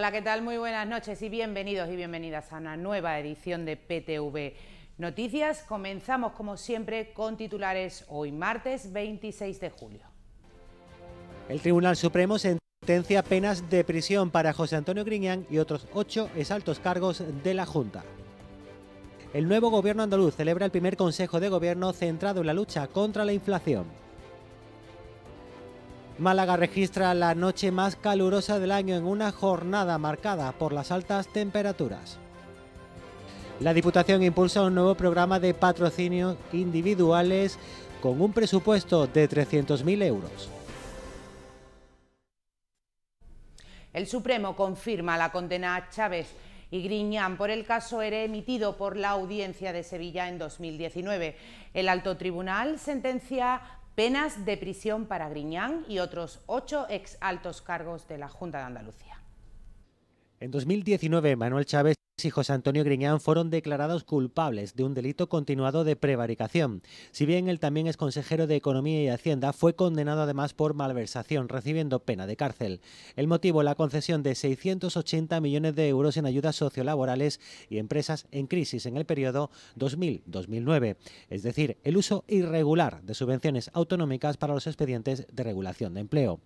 Hola, ¿qué tal? Muy buenas noches y bienvenidos y bienvenidas a una nueva edición de PTV Noticias. Comenzamos como siempre con titulares hoy martes 26 de julio. El Tribunal Supremo sentencia penas de prisión para José Antonio Griñán y otros ocho exaltos cargos de la Junta. El nuevo gobierno andaluz celebra el primer consejo de gobierno centrado en la lucha contra la inflación. Málaga registra la noche más calurosa del año en una jornada marcada por las altas temperaturas. La Diputación impulsa un nuevo programa de patrocinio individuales con un presupuesto de 300.000 euros. El Supremo confirma la condena a Chávez y Griñán por el caso ERE emitido por la Audiencia de Sevilla en 2019. El alto tribunal sentencia penas de prisión para Griñán y otros ocho ex altos cargos de la Junta de Andalucía. En 2019, Manuel Chávez y José Antonio Griñán fueron declarados culpables de un delito continuado de prevaricación. Si bien él también es consejero de Economía y Hacienda, fue condenado además por malversación, recibiendo pena de cárcel. El motivo, la concesión de 680 millones de euros en ayudas sociolaborales y empresas en crisis en el periodo 2000-2009, es decir, el uso irregular de subvenciones autonómicas para los expedientes de regulación de empleo.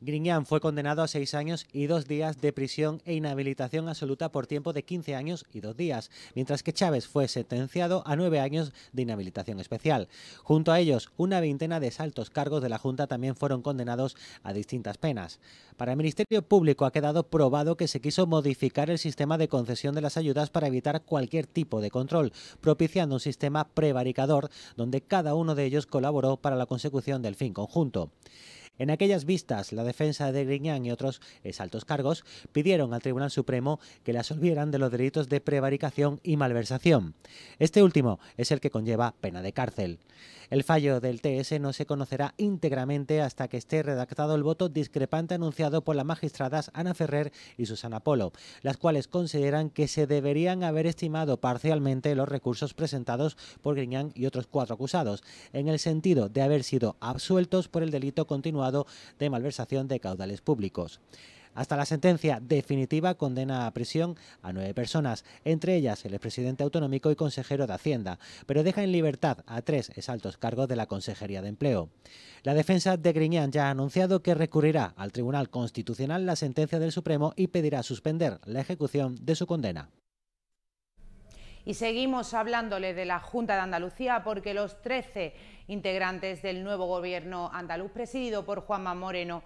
Griñán fue condenado a seis años y dos días de prisión e inhabilitación absoluta por tiempo de 15 años y dos días, mientras que Chávez fue sentenciado a nueve años de inhabilitación especial. Junto a ellos, una veintena de saltos cargos de la Junta también fueron condenados a distintas penas. Para el Ministerio Público ha quedado probado que se quiso modificar el sistema de concesión de las ayudas para evitar cualquier tipo de control, propiciando un sistema prevaricador donde cada uno de ellos colaboró para la consecución del fin conjunto. En aquellas vistas, la defensa de Griñán y otros exaltos cargos pidieron al Tribunal Supremo que le absolvieran de los delitos de prevaricación y malversación. Este último es el que conlleva pena de cárcel. El fallo del TS no se conocerá íntegramente hasta que esté redactado el voto discrepante anunciado por las magistradas Ana Ferrer y Susana Polo, las cuales consideran que se deberían haber estimado parcialmente los recursos presentados por Griñán y otros cuatro acusados, en el sentido de haber sido absueltos por el delito continuado de malversación de caudales públicos. Hasta la sentencia definitiva condena a prisión a nueve personas, entre ellas el expresidente autonómico y consejero de Hacienda, pero deja en libertad a tres exaltos cargos de la Consejería de Empleo. La defensa de Griñán ya ha anunciado que recurrirá al Tribunal Constitucional la sentencia del Supremo y pedirá suspender la ejecución de su condena. Y seguimos hablándole de la Junta de Andalucía porque los 13 integrantes del nuevo gobierno andaluz presidido por Juanma Moreno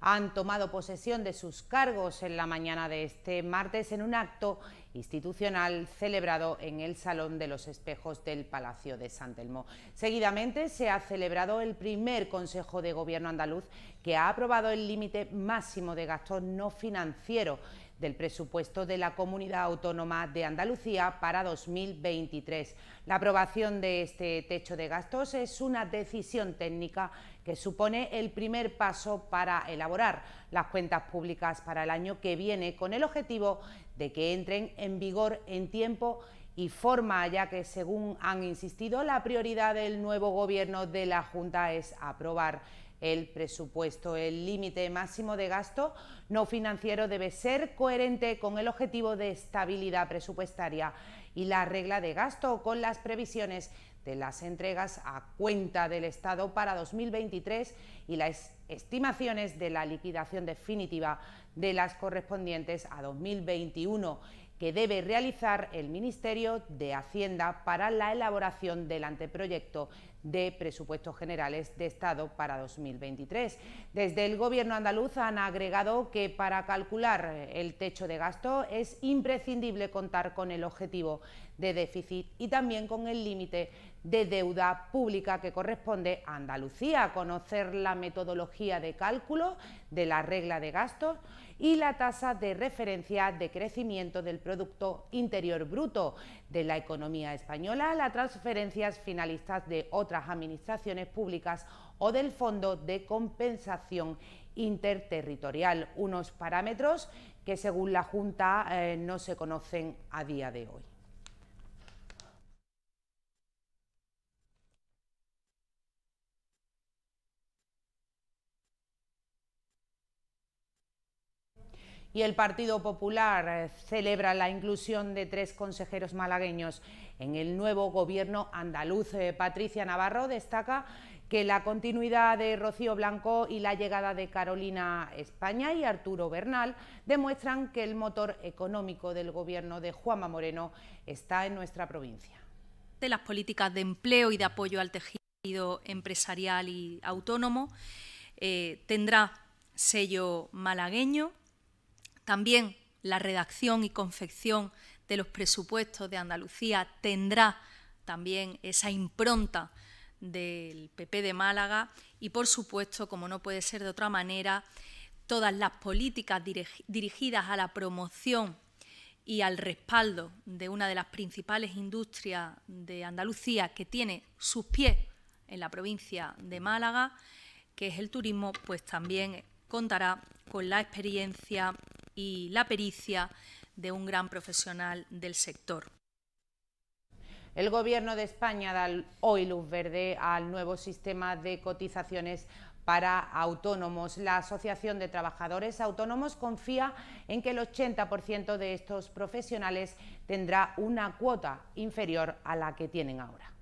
han tomado posesión de sus cargos en la mañana de este martes en un acto institucional celebrado en el Salón de los Espejos del Palacio de San Telmo. Seguidamente se ha celebrado el primer Consejo de Gobierno andaluz que ha aprobado el límite máximo de gastos no financiero del presupuesto de la Comunidad Autónoma de Andalucía para 2023. La aprobación de este techo de gastos es una decisión técnica que supone el primer paso para elaborar las cuentas públicas para el año que viene, con el objetivo de que entren en vigor en tiempo y forma, ya que según han insistido, la prioridad del nuevo gobierno de la Junta es aprobar el presupuesto. El límite máximo de gasto no financiero debe ser coherente con el objetivo de estabilidad presupuestaria y la regla de gasto con las previsiones de las entregas a cuenta del Estado para 2023 y las estimaciones de la liquidación definitiva de las correspondientes a 2021 que debe realizar el Ministerio de Hacienda para la elaboración del anteproyecto de presupuestos generales de Estado para 2023. Desde el Gobierno andaluz han agregado que para calcular el techo de gasto es imprescindible contar con el objetivo de déficit y también con el límite de deuda pública que corresponde a Andalucía, conocer la metodología de cálculo de la regla de gastos y la tasa de referencia de crecimiento del Producto Interior Bruto de la economía española, las transferencias finalistas de otras administraciones públicas o del Fondo de Compensación Interterritorial, unos parámetros que según la Junta eh, no se conocen a día de hoy. y el Partido Popular eh, celebra la inclusión de tres consejeros malagueños en el nuevo gobierno andaluz. Eh, Patricia Navarro destaca que la continuidad de Rocío Blanco y la llegada de Carolina España y Arturo Bernal demuestran que el motor económico del gobierno de Juanma Moreno está en nuestra provincia. De las políticas de empleo y de apoyo al tejido empresarial y autónomo eh, tendrá sello malagueño también la redacción y confección de los presupuestos de Andalucía tendrá también esa impronta del PP de Málaga y, por supuesto, como no puede ser de otra manera, todas las políticas dirigidas a la promoción y al respaldo de una de las principales industrias de Andalucía que tiene sus pies en la provincia de Málaga, que es el turismo, pues también contará con la experiencia y la pericia de un gran profesional del sector. El Gobierno de España da hoy luz verde al nuevo sistema de cotizaciones para autónomos. La Asociación de Trabajadores Autónomos confía en que el 80% de estos profesionales tendrá una cuota inferior a la que tienen ahora.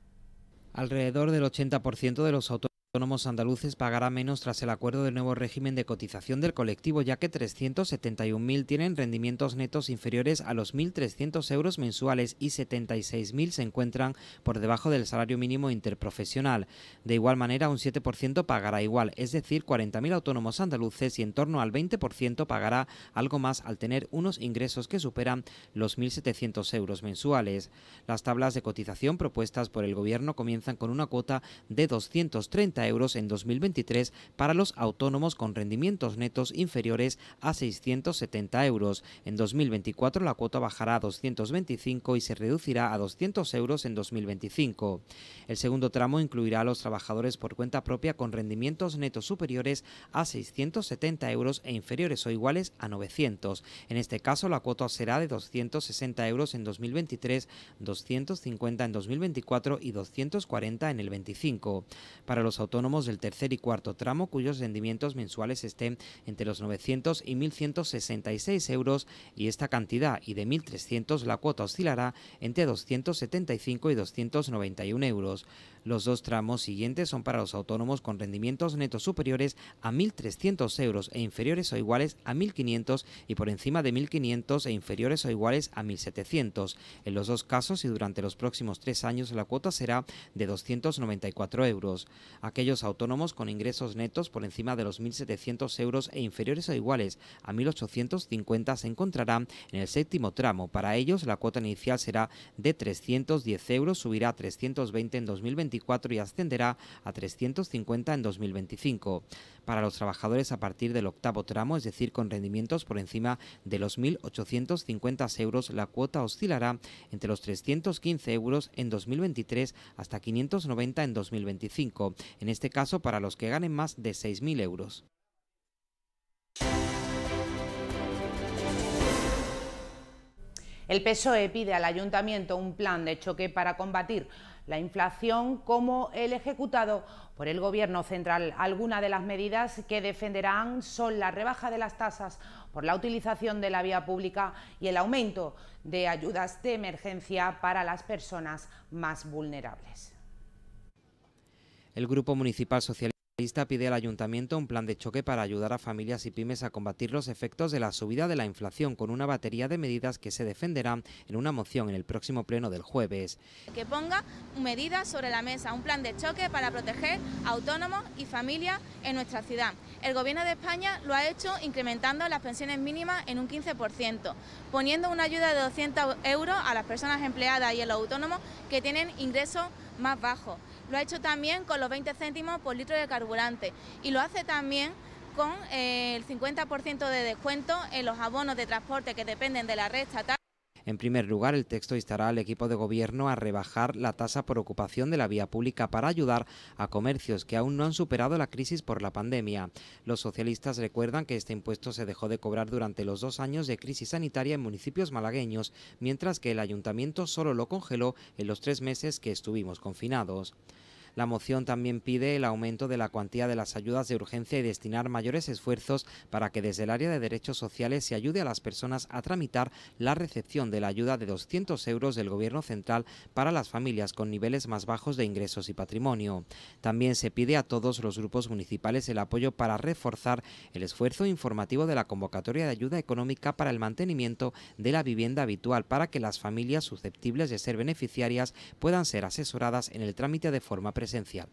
Alrededor del 80% de los autónomos autónomos andaluces pagará menos tras el acuerdo del nuevo régimen de cotización del colectivo, ya que 371.000 tienen rendimientos netos inferiores a los 1.300 euros mensuales y 76.000 se encuentran por debajo del salario mínimo interprofesional. De igual manera, un 7% pagará igual, es decir, 40.000 autónomos andaluces y en torno al 20% pagará algo más al tener unos ingresos que superan los 1.700 euros mensuales. Las tablas de cotización propuestas por el Gobierno comienzan con una cuota de 230 euros en 2023 para los autónomos con rendimientos netos inferiores a 670 euros. En 2024 la cuota bajará a 225 y se reducirá a 200 euros en 2025. El segundo tramo incluirá a los trabajadores por cuenta propia con rendimientos netos superiores a 670 euros e inferiores o iguales a 900. En este caso la cuota será de 260 euros en 2023, 250 en 2024 y 240 en el 25. Para los autónomos autónomos del tercer y cuarto tramo cuyos rendimientos mensuales estén entre los 900 y 1.166 euros y esta cantidad y de 1.300 la cuota oscilará entre 275 y 291 euros. Los dos tramos siguientes son para los autónomos con rendimientos netos superiores a 1.300 euros e inferiores o iguales a 1.500 y por encima de 1.500 e inferiores o iguales a 1.700. En los dos casos y durante los próximos tres años la cuota será de 294 euros. Aquellos ellos autónomos con ingresos netos por encima de los 1.700 euros e inferiores o iguales a 1.850 se encontrarán en el séptimo tramo. Para ellos la cuota inicial será de 310 euros, subirá a 320 en 2024 y ascenderá a 350 en 2025 para los trabajadores a partir del octavo tramo, es decir, con rendimientos por encima de los 1.850 euros, la cuota oscilará entre los 315 euros en 2023 hasta 590 en 2025, en este caso para los que ganen más de 6.000 euros. El PSOE pide al ayuntamiento un plan de choque para combatir la inflación como el ejecutado por el Gobierno central. Algunas de las medidas que defenderán son la rebaja de las tasas por la utilización de la vía pública y el aumento de ayudas de emergencia para las personas más vulnerables. El Grupo Municipal lista pide al ayuntamiento un plan de choque para ayudar a familias y pymes a combatir los efectos de la subida de la inflación con una batería de medidas que se defenderán en una moción en el próximo pleno del jueves. Que ponga medidas sobre la mesa, un plan de choque para proteger a autónomos y familias en nuestra ciudad. El Gobierno de España lo ha hecho incrementando las pensiones mínimas en un 15%, poniendo una ayuda de 200 euros a las personas empleadas y a los autónomos que tienen ingresos más bajos. Lo ha hecho también con los 20 céntimos por litro de carburante y lo hace también con eh, el 50% de descuento en los abonos de transporte que dependen de la red estatal. En primer lugar, el texto instará al equipo de gobierno a rebajar la tasa por ocupación de la vía pública para ayudar a comercios que aún no han superado la crisis por la pandemia. Los socialistas recuerdan que este impuesto se dejó de cobrar durante los dos años de crisis sanitaria en municipios malagueños, mientras que el ayuntamiento solo lo congeló en los tres meses que estuvimos confinados. La moción también pide el aumento de la cuantía de las ayudas de urgencia y destinar mayores esfuerzos para que desde el área de derechos sociales se ayude a las personas a tramitar la recepción de la ayuda de 200 euros del Gobierno central para las familias con niveles más bajos de ingresos y patrimonio. También se pide a todos los grupos municipales el apoyo para reforzar el esfuerzo informativo de la convocatoria de ayuda económica para el mantenimiento de la vivienda habitual para que las familias susceptibles de ser beneficiarias puedan ser asesoradas en el trámite de forma presencial.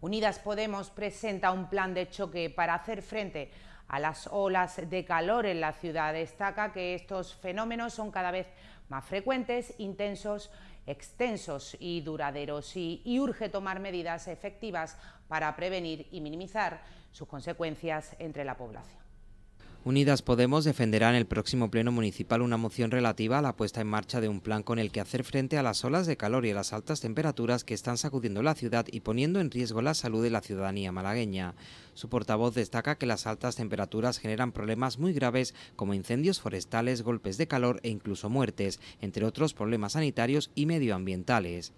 Unidas Podemos presenta un plan de choque para hacer frente a las olas de calor en la ciudad. Destaca que estos fenómenos son cada vez más frecuentes, intensos, extensos y duraderos y, urge tomar medidas efectivas para prevenir y minimizar sus consecuencias entre la población. Unidas Podemos defenderá en el próximo Pleno Municipal una moción relativa a la puesta en marcha de un plan con el que hacer frente a las olas de calor y a las altas temperaturas que están sacudiendo la ciudad y poniendo en riesgo la salud de la ciudadanía malagueña. Su portavoz destaca que las altas temperaturas generan problemas muy graves como incendios forestales, golpes de calor e incluso muertes, entre otros problemas sanitarios y medioambientales.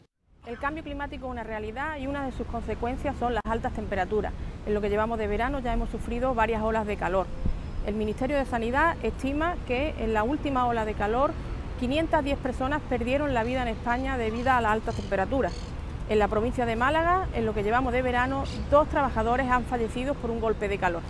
El cambio climático es una realidad y una de sus consecuencias son las altas temperaturas. En lo que llevamos de verano ya hemos sufrido varias olas de calor. El Ministerio de Sanidad estima que en la última ola de calor 510 personas perdieron la vida en España debido a las altas temperaturas. En la provincia de Málaga, en lo que llevamos de verano, dos trabajadores han fallecido por un golpe de calor.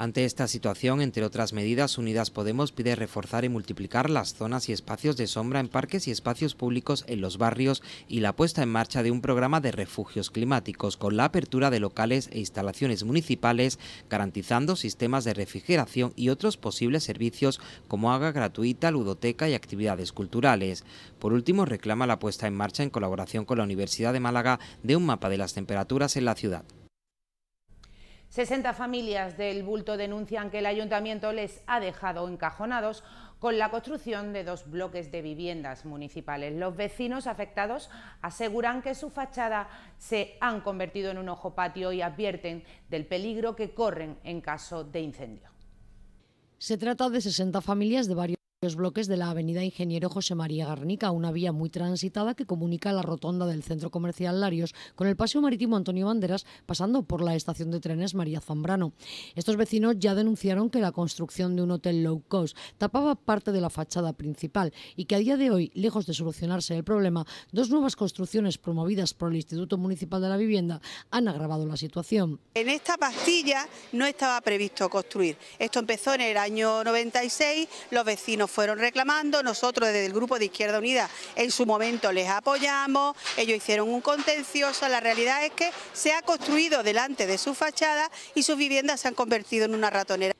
Ante esta situación, entre otras medidas, Unidas Podemos pide reforzar y multiplicar las zonas y espacios de sombra en parques y espacios públicos en los barrios y la puesta en marcha de un programa de refugios climáticos con la apertura de locales e instalaciones municipales, garantizando sistemas de refrigeración y otros posibles servicios como agua gratuita, ludoteca y actividades culturales. Por último, reclama la puesta en marcha en colaboración con la Universidad de Málaga de un mapa de las temperaturas en la ciudad. 60 familias del bulto denuncian que el ayuntamiento les ha dejado encajonados con la construcción de dos bloques de viviendas municipales. Los vecinos afectados aseguran que su fachada se han convertido en un ojo patio y advierten del peligro que corren en caso de incendio. Se trata de 60 familias de varios los bloques de la avenida Ingeniero José María Garnica, una vía muy transitada que comunica la rotonda del centro comercial Larios con el paseo marítimo Antonio Banderas, pasando por la estación de trenes María Zambrano. Estos vecinos ya denunciaron que la construcción de un hotel low cost tapaba parte de la fachada principal y que a día de hoy, lejos de solucionarse el problema, dos nuevas construcciones promovidas por el Instituto Municipal de la Vivienda han agravado la situación. En esta pastilla no estaba previsto construir. Esto empezó en el año 96, los vecinos fueron reclamando, nosotros desde el Grupo de Izquierda Unida en su momento les apoyamos, ellos hicieron un contencioso, la realidad es que se ha construido delante de su fachada y sus viviendas se han convertido en una ratonera.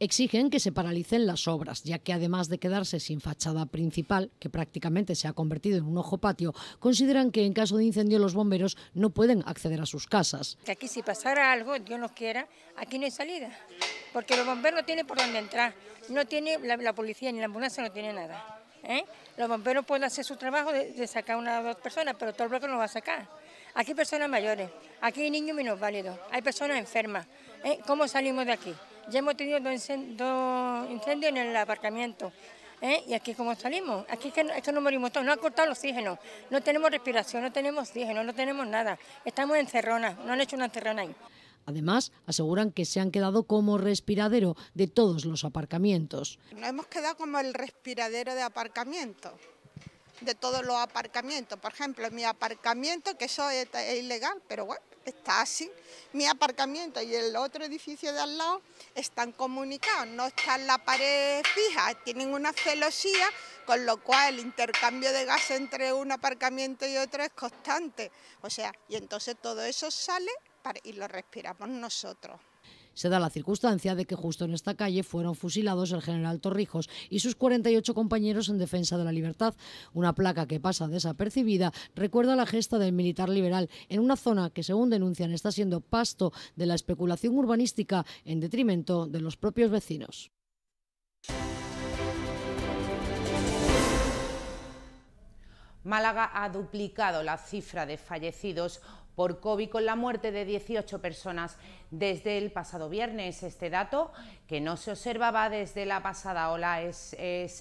Exigen que se paralicen las obras, ya que además de quedarse sin fachada principal, que prácticamente se ha convertido en un ojo patio, consideran que en caso de incendio los bomberos no pueden acceder a sus casas. aquí si pasara algo, Dios nos quiera, aquí no hay salida, porque los bomberos no tienen por dónde entrar no tiene, la, policía ni la ambulancia no tiene nada. ¿eh? Los bomberos pueden hacer su trabajo de, sacar una o dos personas, pero todo el bloque no va a sacar. Aquí hay personas mayores, aquí hay niños válidos... hay personas enfermas. ¿eh? ¿Cómo salimos de aquí? Ya hemos tenido dos, incendios en el aparcamiento. ¿eh? ¿Y aquí cómo salimos? Aquí es que, es no morimos todos, no han cortado el oxígeno, no tenemos respiración, no tenemos oxígeno, no tenemos nada. Estamos encerronas, no han hecho una encerrona ahí. Además, aseguran que se han quedado como respiradero de todos los aparcamientos. No hemos quedado como el respiradero de aparcamiento de todos los aparcamientos. Por ejemplo, mi aparcamiento, que eso es, ilegal, pero bueno, está así. Mi aparcamiento y el otro edificio de al lado están comunicados, no están en la pared fija, tienen una celosía, con lo cual el intercambio de gas entre un aparcamiento y otro es constante. O sea, y entonces todo eso sale y lo respiramos nosotros. Se da la circunstancia de que justo en esta calle fueron fusilados el general Torrijos y sus 48 compañeros en defensa de la libertad. Una placa que pasa desapercibida recuerda la gesta del militar liberal en una zona que, según denuncian, está siendo pasto de la especulación urbanística en detrimento de los propios vecinos. Málaga ha duplicado la cifra de fallecidos por COVID con la muerte de 18 personas desde el pasado viernes. Este dato, que no se observaba desde la pasada ola, es,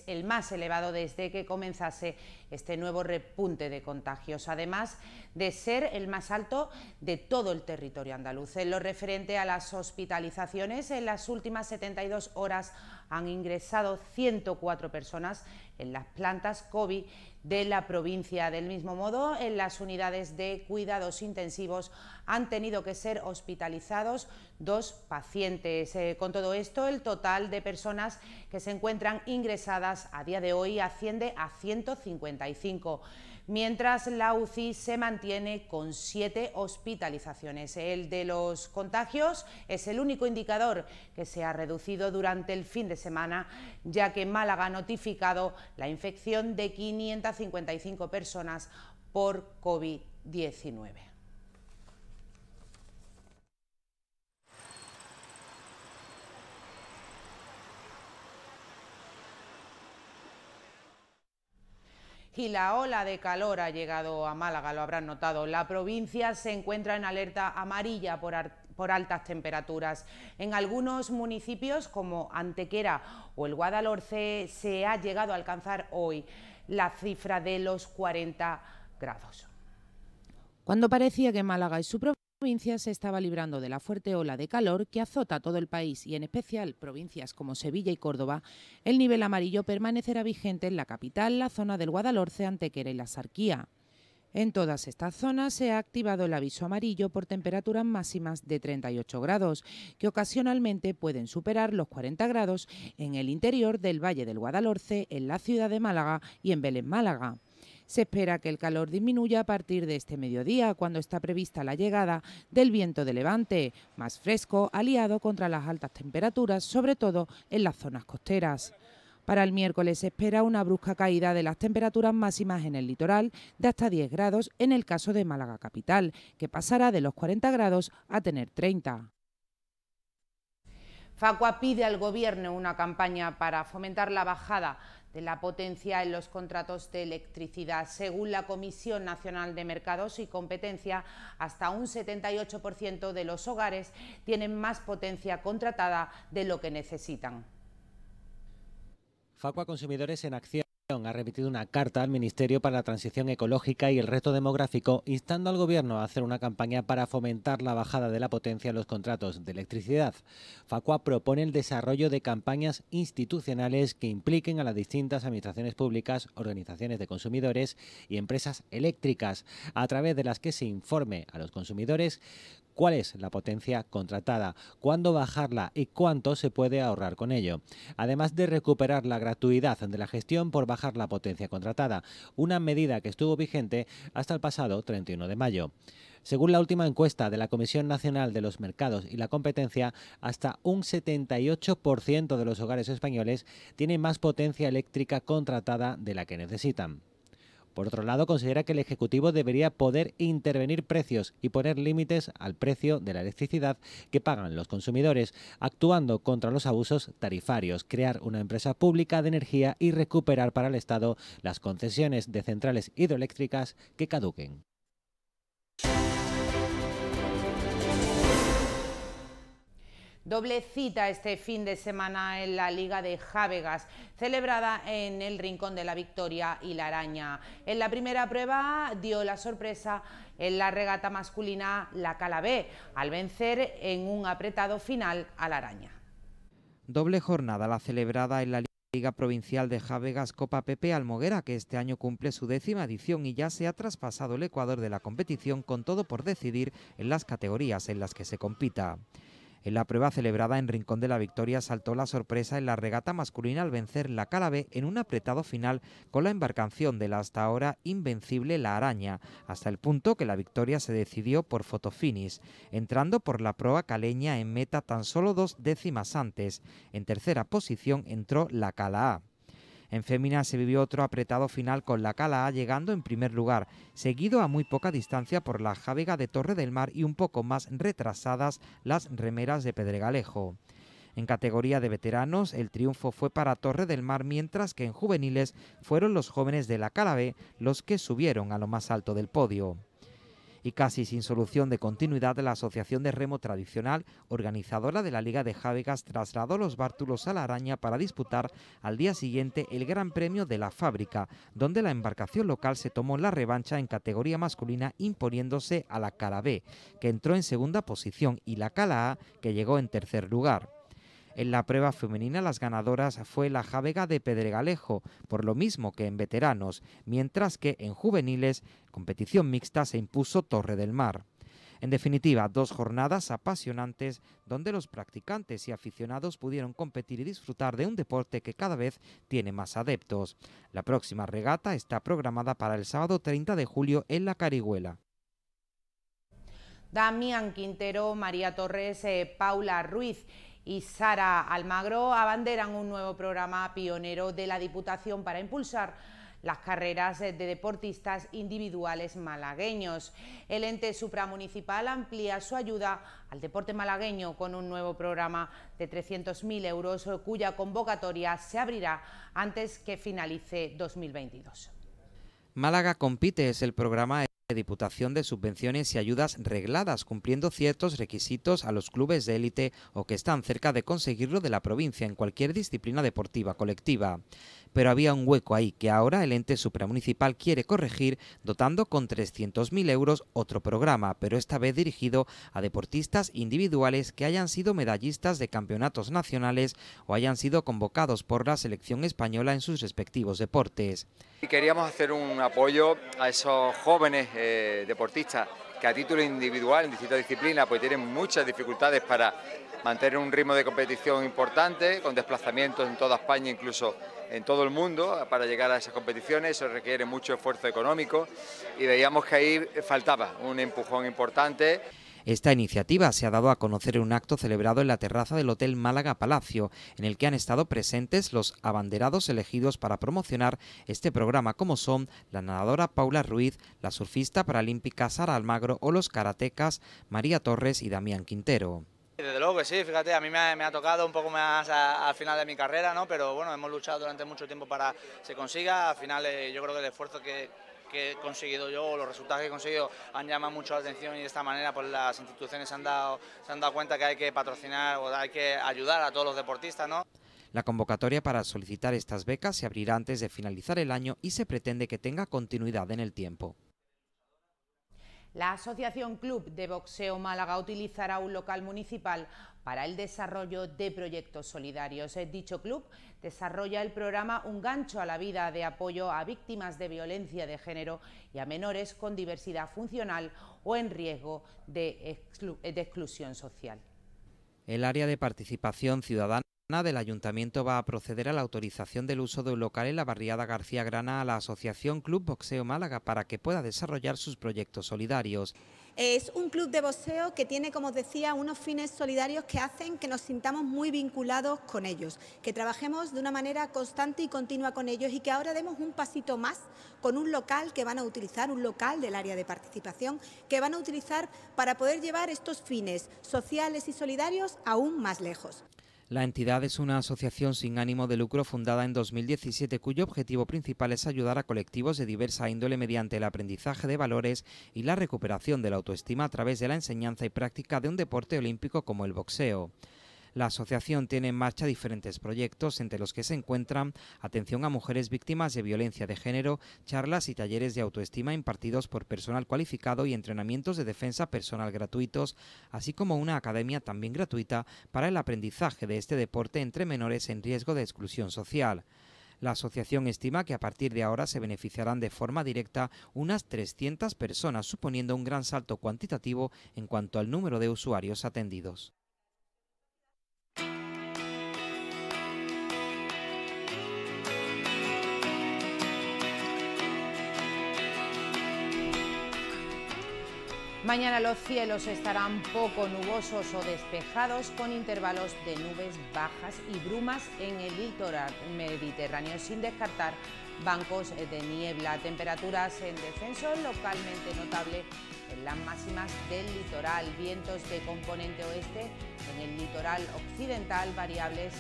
el más elevado desde que comenzase este nuevo repunte de contagios, además de ser el más alto de todo el territorio andaluz. En lo referente a las hospitalizaciones, en las últimas 72 horas han ingresado 104 personas en las plantas COVID de la provincia. Del mismo modo, en las unidades de cuidados intensivos han tenido que ser hospitalizados dos pacientes. Eh, con todo esto, el total de personas que se encuentran ingresadas a día de hoy asciende a 155 mientras la UCI se mantiene con siete hospitalizaciones. El de los contagios es el único indicador que se ha reducido durante el fin de semana, ya que Málaga ha notificado la infección de 555 personas por COVID-19. y la ola de calor ha llegado a Málaga, lo habrán notado. La provincia se encuentra en alerta amarilla por, altas temperaturas. En algunos municipios, como Antequera o el Guadalhorce, se ha llegado a alcanzar hoy la cifra de los 40 grados. Cuando parecía que Málaga y su provincia se estaba librando de la fuerte ola de calor que azota todo el país y en especial provincias como Sevilla y Córdoba, el nivel amarillo permanecerá vigente en la capital, la zona del Guadalhorce, Antequera y la Sarquía. En todas estas zonas se ha activado el aviso amarillo por temperaturas máximas de 38 grados, que ocasionalmente pueden superar los 40 grados en el interior del Valle del Guadalhorce, en la ciudad de Málaga y en Belén Málaga. Se espera que el calor disminuya a partir de este mediodía, cuando está prevista la llegada del viento de levante, más fresco, aliado contra las altas temperaturas, sobre todo en las zonas costeras. Para el miércoles se espera una brusca caída de las temperaturas máximas en el litoral de hasta 10 grados en el caso de Málaga Capital, que pasará de los 40 grados a tener 30. Facua pide al Gobierno una campaña para fomentar la bajada de la potencia en los contratos de electricidad. Según la Comisión Nacional de Mercados y Competencia, hasta un 78% de los hogares tienen más potencia contratada de lo que necesitan. Facua Consumidores en Acción ha remitido una carta al Ministerio para la Transición Ecológica y el Reto Demográfico, instando al Gobierno a hacer una campaña para fomentar la bajada de la potencia en los contratos de electricidad. Facua propone el desarrollo de campañas institucionales que impliquen a las distintas administraciones públicas, organizaciones de consumidores y empresas eléctricas, a través de las que se informe a los consumidores cuál es la potencia contratada, cuándo bajarla y cuánto se puede ahorrar con ello. Además de recuperar la gratuidad de la gestión por bajar la potencia contratada, una medida que estuvo vigente hasta el pasado 31 de mayo. Según la última encuesta de la Comisión Nacional de los Mercados y la Competencia, hasta un 78% de los hogares españoles tienen más potencia eléctrica contratada de la que necesitan. Por otro lado, considera que el Ejecutivo debería poder intervenir precios y poner límites al precio de la electricidad que pagan los consumidores, actuando contra los abusos tarifarios, crear una empresa pública de energía y recuperar para el Estado las concesiones de centrales hidroeléctricas que caduquen. Doble cita este fin de semana en la Liga de Jávegas, celebrada en el Rincón de la Victoria y la Araña. En la primera prueba dio la sorpresa en la regata masculina la Calabé, al vencer en un apretado final a la Araña. Doble jornada la celebrada en la Liga Provincial de Javegas Copa PP Almoguera, que este año cumple su décima edición y ya se ha traspasado el Ecuador de la competición con todo por decidir en las categorías en las que se compita. En la prueba celebrada en Rincón de la Victoria saltó la sorpresa en la regata masculina al vencer la B en un apretado final con la embarcación de la hasta ahora invencible La Araña, hasta el punto que la victoria se decidió por fotofinis, entrando por la proa caleña en meta tan solo dos décimas antes. En tercera posición entró la Cala A. En Fémina se vivió otro apretado final con la Cala A llegando en primer lugar, seguido a muy poca distancia por la jávega de Torre del Mar y un poco más retrasadas las remeras de Pedregalejo. En categoría de veteranos, el triunfo fue para Torre del Mar, mientras que en juveniles fueron los jóvenes de la Cala B los que subieron a lo más alto del podio y casi sin solución de continuidad la Asociación de Remo Tradicional, organizadora de la Liga de Jávegas, trasladó los bártulos a la araña para disputar al día siguiente el Gran Premio de la Fábrica, donde la embarcación local se tomó la revancha en categoría masculina imponiéndose a la Cala B, que entró en segunda posición, y la Cala A, que llegó en tercer lugar. En la prueba femenina las ganadoras fue la Javega de Pedregalejo, por lo mismo que en veteranos, mientras que en juveniles, competición mixta, se impuso Torre del Mar. En definitiva, dos jornadas apasionantes donde los practicantes y aficionados pudieron competir y disfrutar de un deporte que cada vez tiene más adeptos. La próxima regata está programada para el sábado 30 de julio en La Carihuela. Damián Quintero, María Torres, eh, Paula Ruiz y Sara Almagro abanderan un nuevo programa pionero de la Diputación para impulsar las carreras de deportistas individuales malagueños. El ente supramunicipal amplía su ayuda al deporte malagueño con un nuevo programa de 300.000 euros cuya convocatoria se abrirá antes que finalice 2022. Málaga Compite es el programa ...de Diputación de subvenciones y ayudas regladas, cumpliendo ciertos requisitos a los clubes de élite o que están cerca de conseguirlo de la provincia en cualquier disciplina deportiva colectiva pero había un hueco ahí que ahora el ente supramunicipal quiere corregir dotando con 300.000 euros otro programa, pero esta vez dirigido a deportistas individuales que hayan sido medallistas de campeonatos nacionales o hayan sido convocados por la selección española en sus respectivos deportes. Y queríamos hacer un apoyo a esos jóvenes eh, deportistas que a título individual en distintas disciplinas pues tienen muchas dificultades para mantener un ritmo de competición importante, con desplazamientos en toda España, incluso en todo el mundo para llegar a esas competiciones, eso requiere mucho esfuerzo económico y veíamos que ahí faltaba un empujón importante. Esta iniciativa se ha dado a conocer en un acto celebrado en la terraza del Hotel Málaga Palacio, en el que han estado presentes los abanderados elegidos para promocionar este programa, como son la nadadora Paula Ruiz, la surfista paralímpica Sara Almagro o los karatecas María Torres y Damián Quintero. Desde luego que sí, fíjate, a mí me ha, tocado un poco más al final de mi carrera, ¿no? pero bueno, hemos luchado durante mucho tiempo para que se consiga, al final eh, yo creo que el esfuerzo que, he conseguido yo, los resultados que he conseguido han llamado mucho la atención y de esta manera pues, las instituciones se han dado, se han dado cuenta que hay que patrocinar o hay que ayudar a todos los deportistas. ¿no? La convocatoria para solicitar estas becas se abrirá antes de finalizar el año y se pretende que tenga continuidad en el tiempo. La Asociación Club de Boxeo Málaga utilizará un local municipal para el desarrollo de proyectos solidarios. Eh, dicho club desarrolla el programa Un gancho a la vida de apoyo a víctimas de violencia de género y a menores con diversidad funcional o en riesgo de, de exclusión social. El área de participación ciudadana del ayuntamiento va a proceder a la autorización del uso de un local en la barriada García Grana a la Asociación Club Boxeo Málaga para que pueda desarrollar sus proyectos solidarios. Es un club de boxeo que tiene, como decía, unos fines solidarios que hacen que nos sintamos muy vinculados con ellos, que trabajemos de una manera constante y continua con ellos y que ahora demos un pasito más con un local que van a utilizar, un local del área de participación, que van a utilizar para poder llevar estos fines sociales y solidarios aún más lejos. La entidad es una asociación sin ánimo de lucro fundada en 2017 cuyo objetivo principal es ayudar a colectivos de diversa índole mediante el aprendizaje de valores y la recuperación de la autoestima a través de la enseñanza y práctica de un deporte olímpico como el boxeo la asociación tiene en marcha diferentes proyectos entre los que se encuentran atención a mujeres víctimas de violencia de género, charlas y talleres de autoestima impartidos por personal cualificado y entrenamientos de defensa personal gratuitos, así como una academia también gratuita para el aprendizaje de este deporte entre menores en riesgo de exclusión social. La asociación estima que a partir de ahora se beneficiarán de forma directa unas 300 personas, suponiendo un gran salto cuantitativo en cuanto al número de usuarios atendidos. Mañana los cielos estarán poco nubosos o despejados con intervalos de nubes bajas y brumas en el litoral mediterráneo sin descartar bancos de niebla, temperaturas en descenso localmente notable en las máximas del litoral, vientos de componente oeste en el litoral occidental variables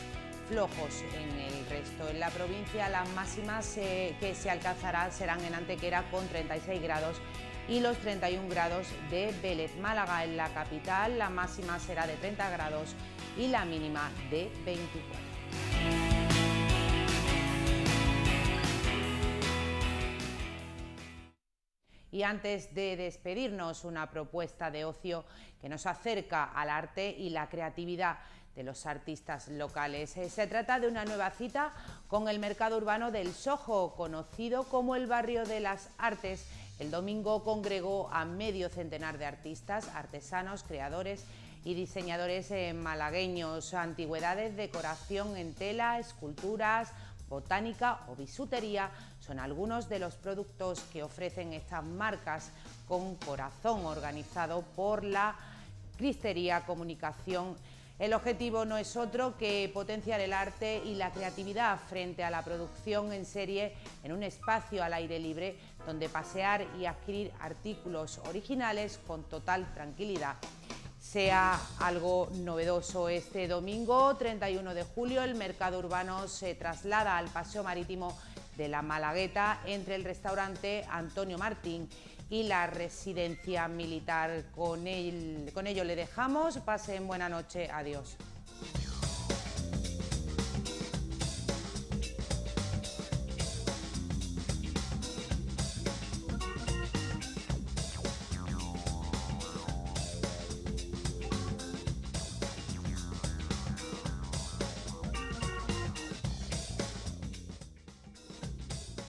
flojos en el resto. En la provincia las máximas eh, que se alcanzarán serán en Antequera con 36 grados y los 31 grados de Vélez. Málaga en la capital, la máxima será de 30 grados y la mínima de 24. Y antes de despedirnos, una propuesta de ocio que nos acerca al arte y la creatividad de los artistas locales. Eh, se trata de una nueva cita con el mercado urbano del Sojo, conocido como el barrio de las artes el domingo congregó a medio centenar de artistas, artesanos, creadores y diseñadores eh, malagueños, antigüedades, decoración en tela, esculturas, botánica o bisutería son algunos de los productos que ofrecen estas marcas con corazón organizado por la Cristería Comunicación el objetivo no es otro que potenciar el arte y la creatividad frente a la producción en serie en un espacio al aire libre donde pasear y adquirir artículos originales con total tranquilidad. Sea algo novedoso este domingo 31 de julio, el mercado urbano se traslada al paseo marítimo de la Malagueta entre el restaurante Antonio Martín y la residencia militar. Con, con ello le dejamos. Pasen buena noche. Adiós.